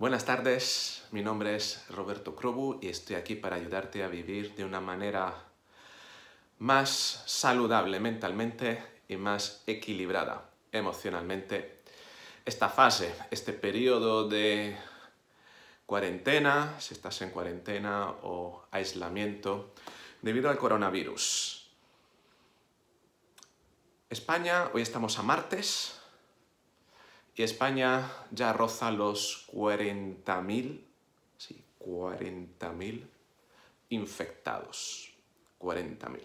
Buenas tardes, mi nombre es Roberto Krobu y estoy aquí para ayudarte a vivir de una manera más saludable mentalmente y más equilibrada emocionalmente. Esta fase, este periodo de cuarentena, si estás en cuarentena o aislamiento, debido al coronavirus. España, hoy estamos a martes, España ya roza los 40.000, 40.000 infectados. 40.000.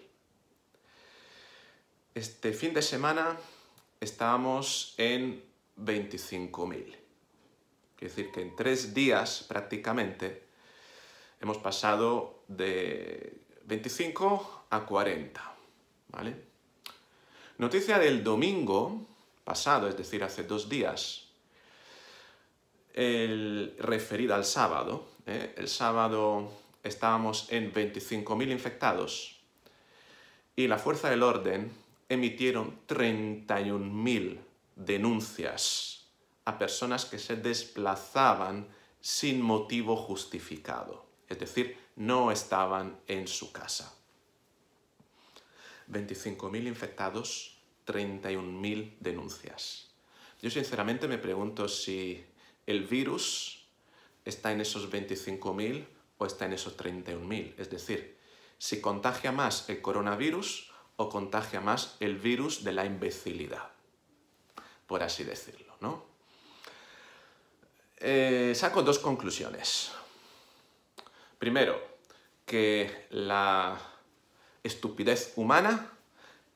Este fin de semana estábamos en 25.000. es decir que en tres días prácticamente hemos pasado de 25 a 40. ¿vale? Noticia del domingo pasado, es decir, hace dos días, el, referida al sábado. ¿eh? El sábado estábamos en 25.000 infectados y la fuerza del orden emitieron 31.000 denuncias a personas que se desplazaban sin motivo justificado, es decir, no estaban en su casa. 25.000 infectados 31.000 denuncias. Yo sinceramente me pregunto si el virus está en esos 25.000 o está en esos 31.000. Es decir, si contagia más el coronavirus o contagia más el virus de la imbecilidad, por así decirlo, ¿no? Eh, saco dos conclusiones. Primero, que la estupidez humana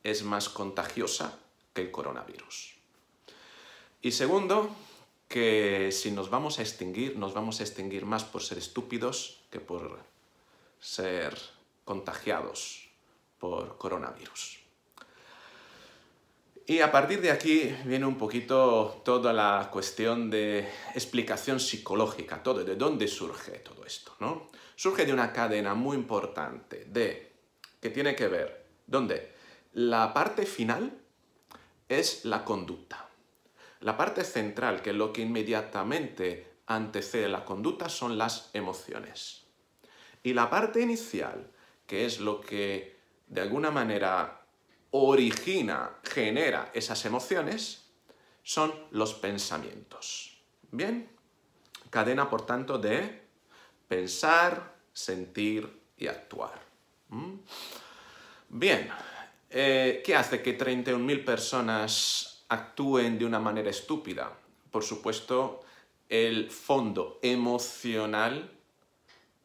es más contagiosa que el coronavirus. Y segundo, que si nos vamos a extinguir, nos vamos a extinguir más por ser estúpidos que por ser contagiados por coronavirus. Y a partir de aquí viene un poquito toda la cuestión de explicación psicológica, todo, de dónde surge todo esto, ¿no? Surge de una cadena muy importante de, que tiene que ver, ¿dónde? La parte final es la conducta. La parte central, que es lo que inmediatamente antecede la conducta, son las emociones. Y la parte inicial, que es lo que de alguna manera origina, genera esas emociones, son los pensamientos. Bien, cadena por tanto de pensar, sentir y actuar. ¿Mm? Bien, eh, ¿Qué hace que 31.000 personas actúen de una manera estúpida. Por supuesto, el fondo emocional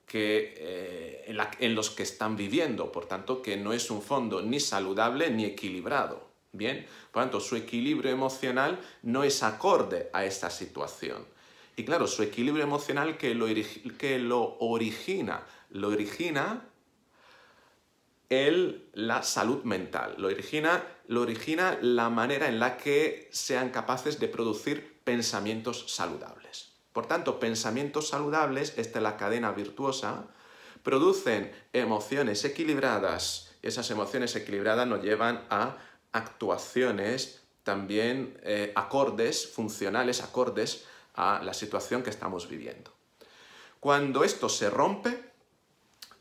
que, eh, en, los que están viviendo, por tanto, que no es un fondo ni saludable ni equilibrado. Bien, por tanto, su equilibrio emocional no es acorde a esta situación. Y claro, su equilibrio emocional que que lo origina, lo origina el, la salud mental, lo origina, la manera en la que sean capaces de producir pensamientos saludables. Por tanto, pensamientos saludables, esta es la cadena virtuosa, producen emociones equilibradas. Esas emociones equilibradas nos llevan a actuaciones también eh, acordes, funcionales, acordes a la situación que estamos viviendo. Cuando esto se rompe,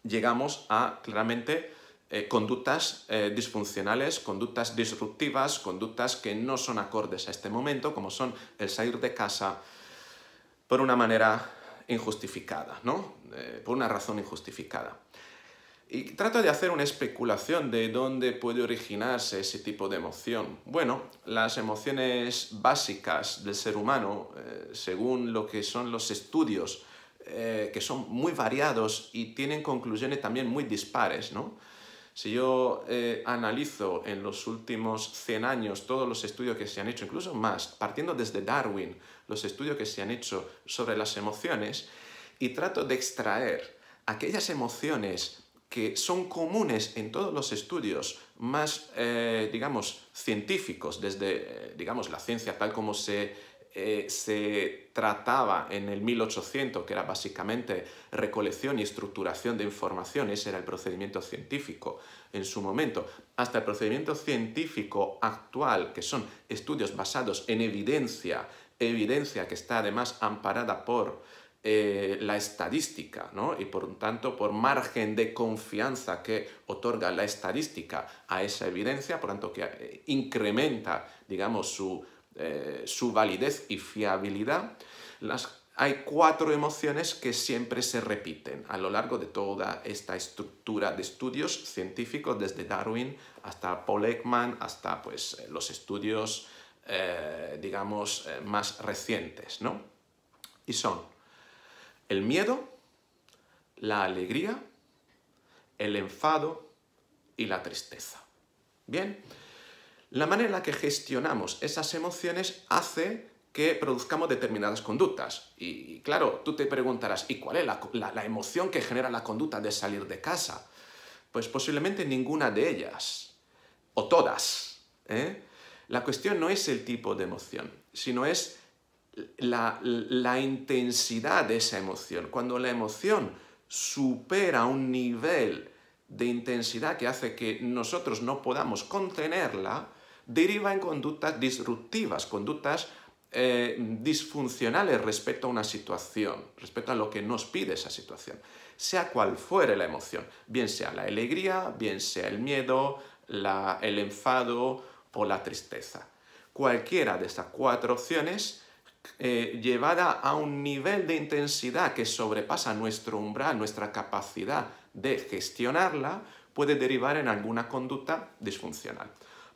llegamos a claramente eh, conductas eh, disfuncionales, conductas disruptivas, conductas que no son acordes a este momento, como son el salir de casa por una manera injustificada, ¿no? Eh, por una razón injustificada. Y trato de hacer una especulación de dónde puede originarse ese tipo de emoción. Bueno, las emociones básicas del ser humano, según lo que son los estudios, que son muy variados y tienen conclusiones también muy dispares, ¿no? Si yo eh, analizo en los últimos 100 años todos los estudios que se han hecho, incluso más, partiendo desde Darwin, los estudios que se han hecho sobre las emociones, y trato de extraer aquellas emociones que son comunes en todos los estudios más, eh, digamos, científicos, desde, eh, digamos, la ciencia tal como se eh, se trataba en el 1800, que era básicamente recolección y estructuración de información, ese era el procedimiento científico en su momento, hasta el procedimiento científico actual, que son estudios basados en evidencia, evidencia que está además amparada por eh, la estadística, ¿no? Y por tanto, por margen de confianza que otorga la estadística a esa evidencia, por tanto, que eh, incrementa, digamos, su eh, su validez y fiabilidad, hay cuatro emociones que siempre se repiten a lo largo de toda esta estructura de estudios científicos, desde Darwin hasta Paul Ekman, hasta pues, eh, los estudios, eh, digamos, más recientes, ¿no? Y son el miedo, la alegría, el enfado y la tristeza. Bien, la manera en la que gestionamos esas emociones hace que produzcamos determinadas conductas. Y, claro, tú te preguntarás, ¿y cuál es la, emoción que genera la conducta de salir de casa? Pues posiblemente ninguna de ellas, o todas. ¿eh? La cuestión no es el tipo de emoción, sino es la, la, intensidad de esa emoción. Cuando la emoción supera un nivel de intensidad que hace que nosotros no podamos contenerla, deriva en conductas disruptivas, conductas eh, disfuncionales respecto a una situación, respecto a lo que nos pide esa situación, sea cual fuere la emoción, bien sea la alegría, bien sea el miedo, el enfado o la tristeza. Cualquiera de estas cuatro opciones eh, llevada a un nivel de intensidad que sobrepasa nuestro umbral, nuestra capacidad de gestionarla, puede derivar en alguna conducta disfuncional.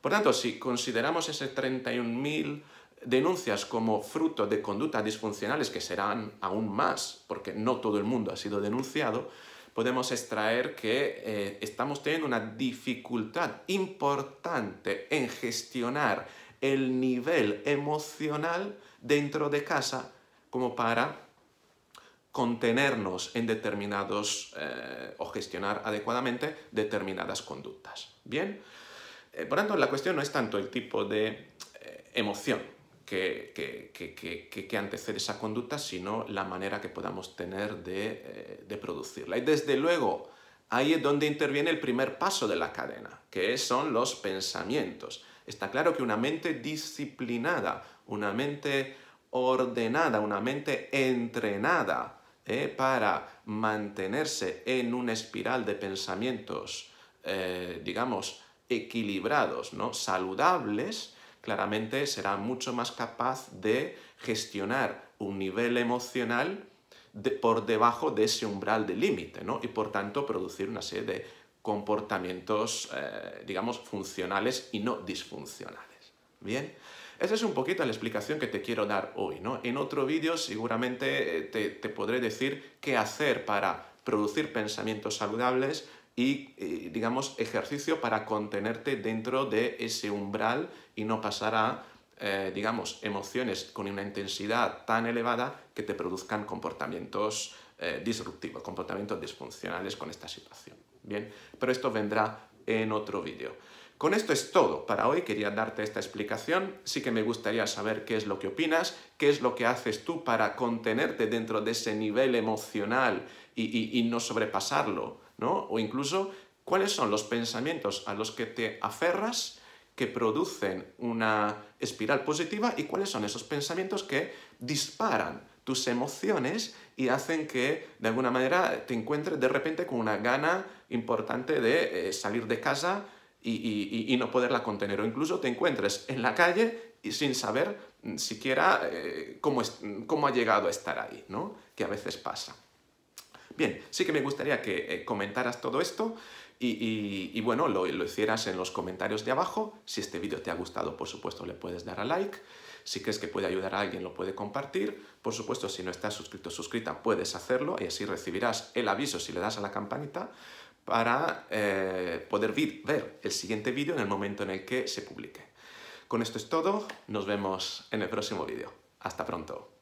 Por tanto, si consideramos esas 31.000 denuncias como fruto de conductas disfuncionales, que serán aún más, porque no todo el mundo ha sido denunciado, podemos extraer que eh, estamos teniendo una dificultad importante en gestionar el nivel emocional dentro de casa como para contenernos en determinados eh, o gestionar adecuadamente determinadas conductas. Bien, eh, por tanto, la cuestión no es tanto el tipo de eh, emoción que, que, antecede esa conducta, sino la manera que podamos tener eh, de, producirla. Y desde luego, ahí es donde interviene el primer paso de la cadena, que son los pensamientos. Está claro que una mente disciplinada, una mente ordenada, una mente entrenada para mantenerse en una espiral de pensamientos, digamos, equilibrados, ¿no? saludables, claramente será mucho más capaz de gestionar un nivel emocional por debajo de ese umbral de límite, ¿no? Y por tanto producir una serie de comportamientos, eh, digamos, funcionales y no disfuncionales. ¿Bien? Esa es un poquito la explicación que te quiero dar hoy, En otro vídeo seguramente eh, te, te podré decir qué hacer para producir pensamientos saludables, y, eh, digamos, ejercicio para contenerte dentro de ese umbral y no pasar a, eh, digamos, emociones con una intensidad tan elevada que te produzcan comportamientos eh, disruptivos, comportamientos disfuncionales con esta situación. Bien, pero esto vendrá en otro vídeo. Con esto es todo para hoy, quería darte esta explicación, sí que me gustaría saber qué es lo que opinas, qué es lo que haces tú para contenerte dentro de ese nivel emocional y no sobrepasarlo o incluso, ¿cuáles son los pensamientos a los que te aferras que producen una espiral positiva y cuáles son esos pensamientos que disparan tus emociones y hacen que de alguna manera te encuentres de repente con una gana importante de eh, salir de casa y, no poderla contener o incluso te encuentres en la calle y sin saber siquiera eh, cómo, cómo ha llegado a estar ahí, ¿no? Que a veces pasa. Bien, sí que me gustaría que eh, comentaras todo esto y, bueno, lo, hicieras en los comentarios de abajo. Si este vídeo te ha gustado, por supuesto, le puedes dar a like. Si crees que puede ayudar a alguien, lo puede compartir. Por supuesto, si no estás suscrito o suscrita, puedes hacerlo y así recibirás el aviso si le das a la campanita para eh, poder ver el siguiente vídeo en el momento en el que se publique. Con esto es todo, nos vemos en el próximo vídeo. Hasta pronto.